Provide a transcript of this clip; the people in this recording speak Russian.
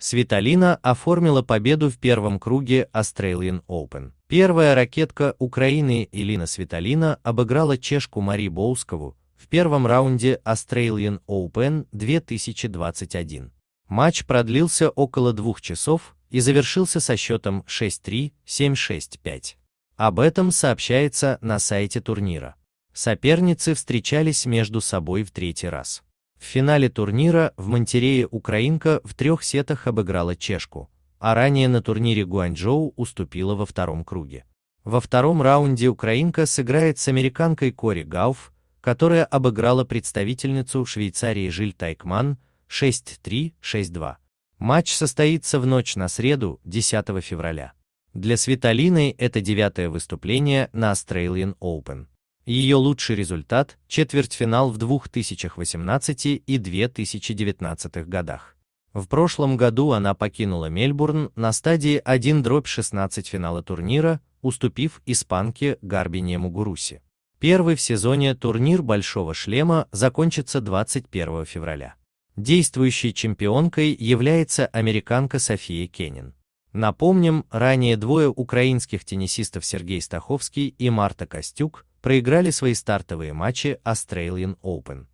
Светалина оформила победу в первом круге Australian Open. Первая ракетка Украины Элина Светалина обыграла чешку Мари Боускову в первом раунде Australian Open 2021. Матч продлился около двух часов и завершился со счетом 6-3, 7-6-5. Об этом сообщается на сайте турнира. Соперницы встречались между собой в третий раз. В финале турнира в Монтерее украинка в трех сетах обыграла чешку, а ранее на турнире Гуанчжоу уступила во втором круге. Во втором раунде украинка сыграет с американкой Кори Гауф, которая обыграла представительницу Швейцарии Жиль Тайкман 6-3, 6-2. Матч состоится в ночь на среду, 10 февраля. Для Светалины это девятое выступление на Australian Open. Ее лучший результат – четвертьфинал в 2018 и 2019 годах. В прошлом году она покинула Мельбурн на стадии 1-16 финала турнира, уступив испанке Гарбине Мугуруси. Первый в сезоне турнир «Большого шлема» закончится 21 февраля. Действующей чемпионкой является американка София Кенин. Напомним, ранее двое украинских теннисистов Сергей Стаховский и Марта Костюк проиграли свои стартовые матчи Australian Open.